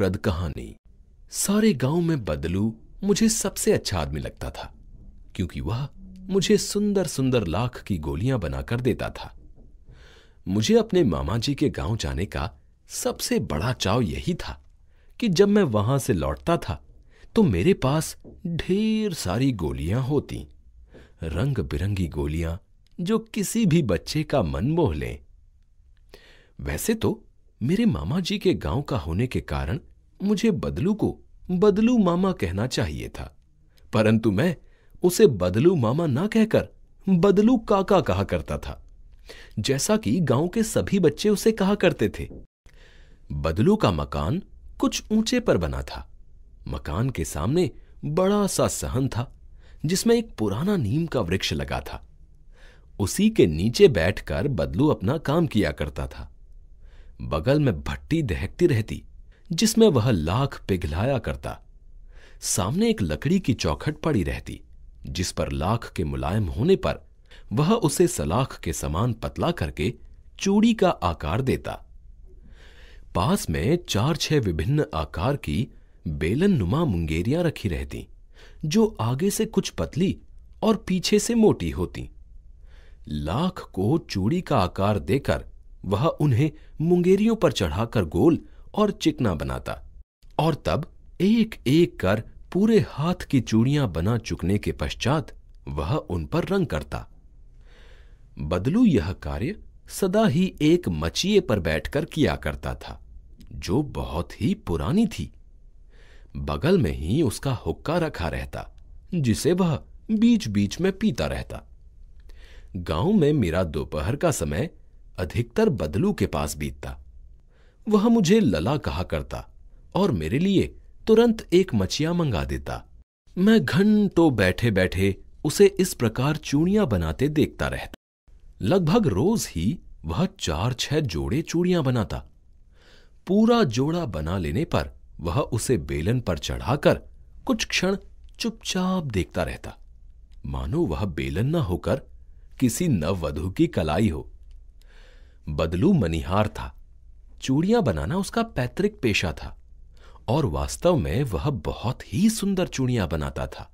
प्रद कहानी सारे गांव में बदलू मुझे सबसे अच्छा आदमी लगता था क्योंकि वह मुझे सुंदर सुंदर लाख की गोलियां बनाकर देता था मुझे अपने मामा जी के गांव जाने का सबसे बड़ा चाव यही था कि जब मैं वहां से लौटता था तो मेरे पास ढेर सारी गोलियां होती रंग बिरंगी गोलियां जो किसी भी बच्चे का मन मोह लें वैसे तो मेरे मामा जी के गांव का होने के कारण मुझे बदलू को बदलू मामा कहना चाहिए था परंतु मैं उसे बदलू मामा ना कहकर बदलू काका कहा करता था जैसा कि गांव के सभी बच्चे उसे कहा करते थे बदलू का मकान कुछ ऊंचे पर बना था मकान के सामने बड़ा सा सहन था जिसमें एक पुराना नीम का वृक्ष लगा था उसी के नीचे बैठकर बदलू अपना काम किया करता था बगल में भट्टी दहकती रहती जिसमें वह लाख पिघलाया करता सामने एक लकड़ी की चौखट पड़ी रहती जिस पर लाख के मुलायम होने पर वह उसे सलाख के समान पतला करके चूड़ी का आकार देता पास में चार छह विभिन्न आकार की बेलन नुमा मुंगेरियां रखी रहती जो आगे से कुछ पतली और पीछे से मोटी होती लाख को चूड़ी का आकार देकर वह उन्हें मुंगेरियों पर चढ़ाकर गोल और चिकना बनाता और तब एक एक कर पूरे हाथ की चूड़ियां बना चुकने के पश्चात वह उन पर रंग करता बदलू यह कार्य सदा ही एक मचिए पर बैठकर किया करता था जो बहुत ही पुरानी थी बगल में ही उसका हुक्का रखा रहता जिसे वह बीच बीच में पीता रहता गांव में मेरा दोपहर का समय अधिकतर बदलू के पास बीतता वह मुझे लला कहा करता और मेरे लिए तुरंत एक मछिया मंगा देता मैं घंटों बैठे बैठे उसे इस प्रकार चूड़ियां बनाते देखता रहता लगभग रोज ही वह चार छह जोड़े चूड़ियां बनाता पूरा जोड़ा बना लेने पर वह उसे बेलन पर चढ़ाकर कुछ क्षण चुपचाप देखता रहता मानो वह बेलन न होकर किसी नववधु की कलाई हो बदलू मनिहार था चूड़ियां बनाना उसका पैतृक पेशा था और वास्तव में वह बहुत ही सुंदर चूड़ियां बनाता था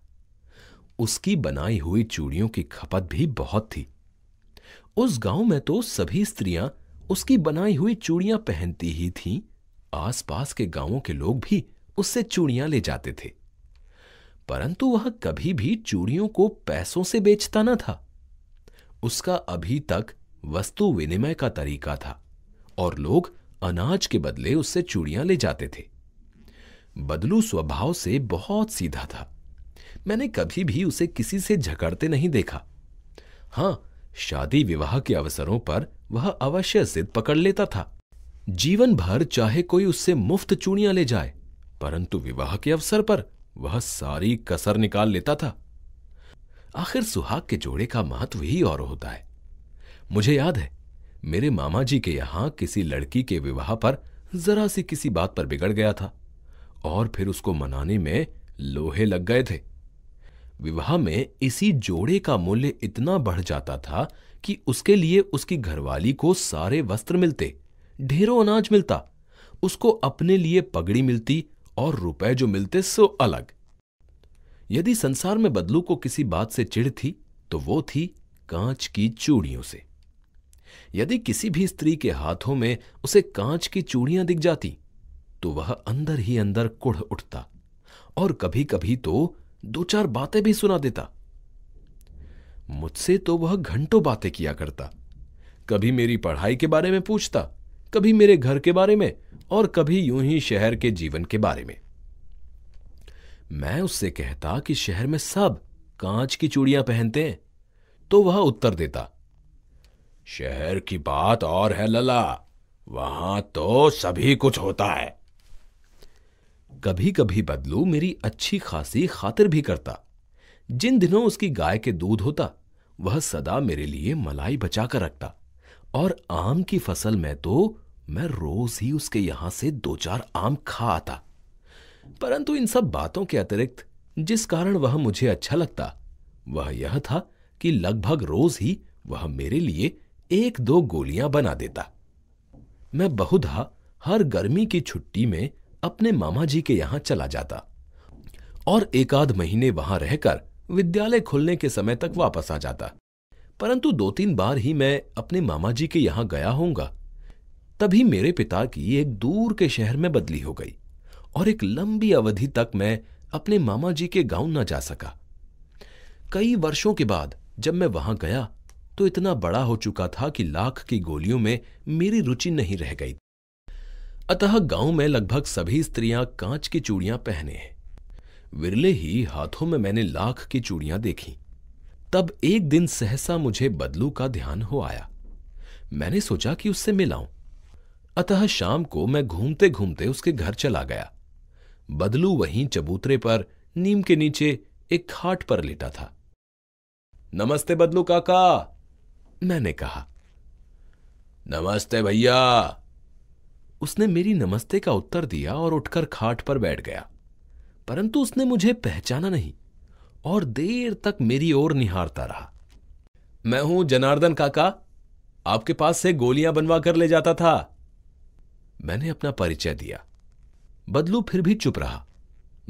उसकी बनाई हुई चूड़ियों की खपत भी बहुत थी उस गांव में तो सभी स्त्रियां उसकी बनाई हुई चूड़ियां पहनती ही थीं आसपास के गांवों के लोग भी उससे चूड़ियां ले जाते थे परंतु वह कभी भी चूड़ियों को पैसों से बेचता न था उसका अभी तक वस्तु विनिमय का तरीका था और लोग अनाज के बदले उससे चूड़ियां ले जाते थे बदलू स्वभाव से बहुत सीधा था मैंने कभी भी उसे किसी से झगड़ते नहीं देखा हां शादी विवाह के अवसरों पर वह अवश्य जिद पकड़ लेता था जीवन भर चाहे कोई उससे मुफ्त चूड़ियां ले जाए परंतु विवाह के अवसर पर वह सारी कसर निकाल लेता था आखिर सुहाग के जोड़े का महत्व ही और होता है मुझे याद है मेरे मामा जी के यहाँ किसी लड़की के विवाह पर जरा सी किसी बात पर बिगड़ गया था और फिर उसको मनाने में लोहे लग गए थे विवाह में इसी जोड़े का मूल्य इतना बढ़ जाता था कि उसके लिए उसकी घरवाली को सारे वस्त्र मिलते ढेरों अनाज मिलता उसको अपने लिए पगड़ी मिलती और रुपए जो मिलते सो अलग यदि संसार में बदलू को किसी बात से चिढ़ थी तो वो थी कांच की चूड़ियों से यदि किसी भी स्त्री के हाथों में उसे कांच की चूड़ियां दिख जाती तो वह अंदर ही अंदर कुढ़ उठता और कभी कभी तो दो चार बातें भी सुना देता मुझसे तो वह घंटों बातें किया करता कभी मेरी पढ़ाई के बारे में पूछता कभी मेरे घर के बारे में और कभी यूं ही शहर के जीवन के बारे में मैं उससे कहता कि शहर में सब कांच की चूड़ियां पहनते हैं तो वह उत्तर देता शहर की बात और है लला वहां तो सभी कुछ होता है कभी कभी बदलू मेरी अच्छी खासी खातिर भी करता जिन दिनों उसकी गाय के दूध होता वह सदा मेरे लिए मलाई बचा कर रखता और आम की फसल में तो मैं रोज ही उसके यहां से दो चार आम खा आता परंतु इन सब बातों के अतिरिक्त जिस कारण वह मुझे अच्छा लगता वह यह था कि लगभग रोज ही वह मेरे लिए एक दो गोलियां बना देता मैं बहुधा हर गर्मी की छुट्टी में अपने मामा जी के यहां चला जाता और एक आध महीने वहां रहकर विद्यालय खुलने के समय तक वापस आ जाता परंतु दो तीन बार ही मैं अपने मामा जी के यहां गया होऊंगा तभी मेरे पिता की एक दूर के शहर में बदली हो गई और एक लंबी अवधि तक मैं अपने मामा जी के गांव न जा सका कई वर्षों के बाद जब मैं वहां गया तो इतना बड़ा हो चुका था कि लाख की गोलियों में मेरी रुचि नहीं रह गई अतः गांव में लगभग सभी स्त्रियां कांच की चूड़ियां पहने हैं विरले ही हाथों में मैंने लाख की चूड़ियां देखी तब एक दिन सहसा मुझे बदलू का ध्यान हो आया मैंने सोचा कि उससे मिलाऊं अतः शाम को मैं घूमते घूमते उसके घर चला गया बदलू वहीं चबूतरे पर नीम के नीचे एक खाट पर लेटा था नमस्ते बदलू काका मैंने कहा नमस्ते भैया उसने मेरी नमस्ते का उत्तर दिया और उठकर खाट पर बैठ गया परंतु उसने मुझे पहचाना नहीं और देर तक मेरी ओर निहारता रहा मैं हूं जनार्दन काका आपके पास से गोलियां बनवा कर ले जाता था मैंने अपना परिचय दिया बदलू फिर भी चुप रहा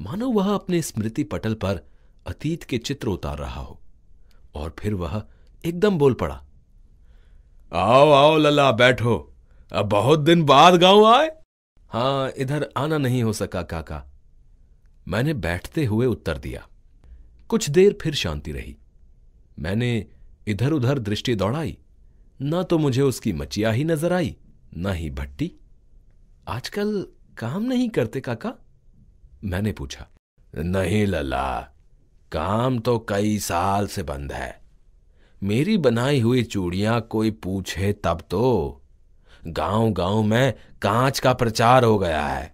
मानो वह अपने स्मृति पटल पर अतीत के चित्र उतार रहा हो और फिर वह एकदम बोल पड़ा आओ आओ लल्ला बैठो अब बहुत दिन बाद गांव आए हाँ इधर आना नहीं हो सका काका मैंने बैठते हुए उत्तर दिया कुछ देर फिर शांति रही मैंने इधर उधर दृष्टि दौड़ाई ना तो मुझे उसकी मचिया ही नजर आई ना ही भट्टी आजकल काम नहीं करते काका मैंने पूछा नहीं लला काम तो कई साल से बंद है मेरी बनाई हुई चूड़ियां कोई पूछे तब तो गांव गांव में कांच का प्रचार हो गया है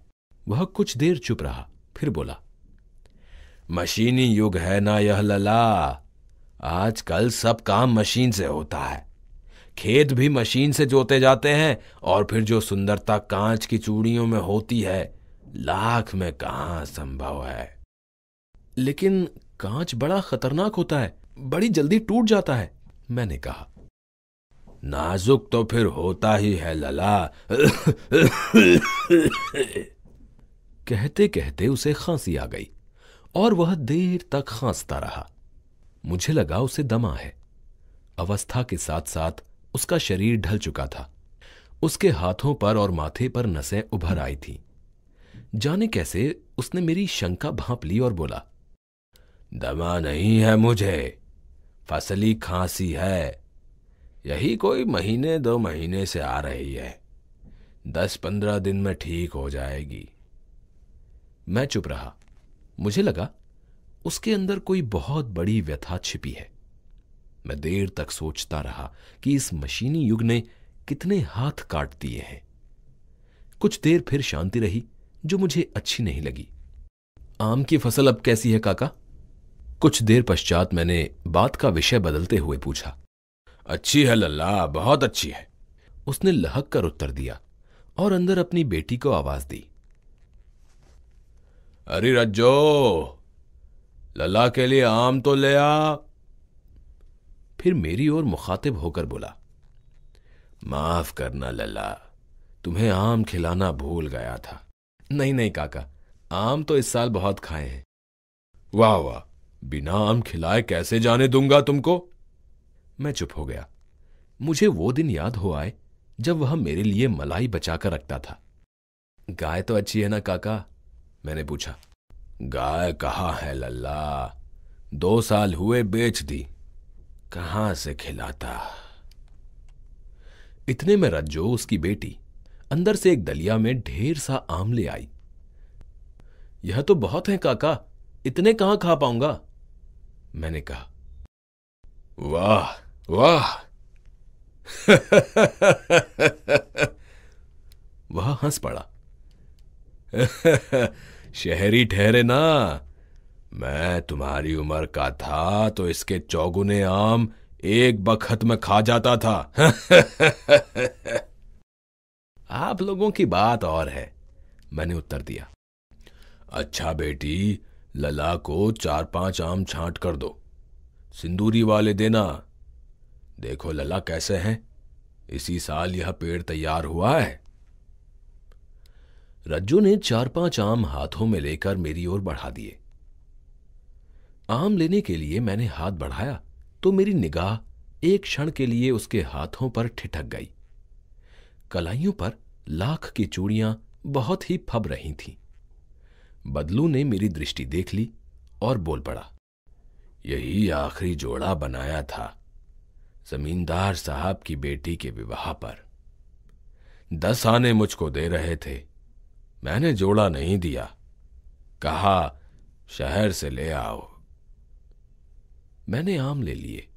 वह कुछ देर चुप रहा फिर बोला मशीनी युग है ना यह लला आजकल सब काम मशीन से होता है खेत भी मशीन से जोते जाते हैं और फिर जो सुंदरता कांच की चूड़ियों में होती है लाख में कहा संभव है लेकिन कांच बड़ा खतरनाक होता है बड़ी जल्दी टूट जाता है मैंने कहा नाजुक तो फिर होता ही है लला कहते कहते उसे खांसी आ गई और वह देर तक खांसता रहा मुझे लगा उसे दमा है अवस्था के साथ साथ उसका शरीर ढल चुका था उसके हाथों पर और माथे पर नसें उभर आई थी जाने कैसे उसने मेरी शंका भांप ली और बोला दमा नहीं है मुझे फसली खांसी है यही कोई महीने दो महीने से आ रही है दस पंद्रह दिन में ठीक हो जाएगी मैं चुप रहा मुझे लगा उसके अंदर कोई बहुत बड़ी व्यथा छिपी है मैं देर तक सोचता रहा कि इस मशीनी युग ने कितने हाथ काट दिए हैं कुछ देर फिर शांति रही जो मुझे अच्छी नहीं लगी आम की फसल अब कैसी है काका कुछ देर पश्चात मैंने बात का विषय बदलते हुए पूछा अच्छी है लल्ला बहुत अच्छी है उसने लहक कर उत्तर दिया और अंदर अपनी बेटी को आवाज दी अरे रज्जो लल्ला के लिए आम तो ले आ फिर मेरी ओर मुखातिब होकर बोला माफ करना लल्ला तुम्हें आम खिलाना भूल गया था नहीं नहीं काका आम तो इस साल बहुत खाए हैं वाह वाह बिना आम खिलाए कैसे जाने दूंगा तुमको मैं चुप हो गया मुझे वो दिन याद हो आए जब वह मेरे लिए मलाई बचाकर रखता था गाय तो अच्छी है ना काका मैंने पूछा गाय कहा है लल्ला दो साल हुए बेच दी कहा से खिलाता इतने में रज्जो उसकी बेटी अंदर से एक दलिया में ढेर सा आम ले आई यह तो बहुत है काका इतने कहां खा पाऊंगा मैंने कहा वाह वाह वह हंस पड़ा शहरी ठहरे ना मैं तुम्हारी उम्र का था तो इसके चौगुने आम एक बखत में खा जाता था आप लोगों की बात और है मैंने उत्तर दिया अच्छा बेटी लला को चार पांच आम छांट कर दो सिंदूरी वाले देना देखो लला कैसे हैं इसी साल यह पेड़ तैयार हुआ है रज्जू ने चार पांच आम हाथों में लेकर मेरी ओर बढ़ा दिए आम लेने के लिए मैंने हाथ बढ़ाया तो मेरी निगाह एक क्षण के लिए उसके हाथों पर ठिठक गई कलाइयों पर लाख की चूड़ियां बहुत ही फब रही थीं। बदलू ने मेरी दृष्टि देख ली और बोल पड़ा यही आखिरी जोड़ा बनाया था जमींदार साहब की बेटी के विवाह पर दस आने मुझको दे रहे थे मैंने जोड़ा नहीं दिया कहा शहर से ले आओ मैंने आम ले लिए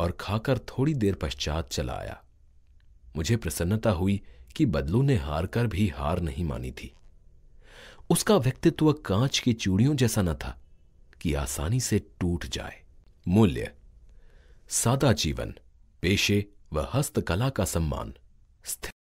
और खाकर थोड़ी देर पश्चात चला आया मुझे प्रसन्नता हुई कि बदलू ने हार कर भी हार नहीं मानी थी उसका व्यक्तित्व कांच की चूड़ियों जैसा न था कि आसानी से टूट जाए मूल्य सादा जीवन पेशे व हस्तकला का सम्मान स्थिर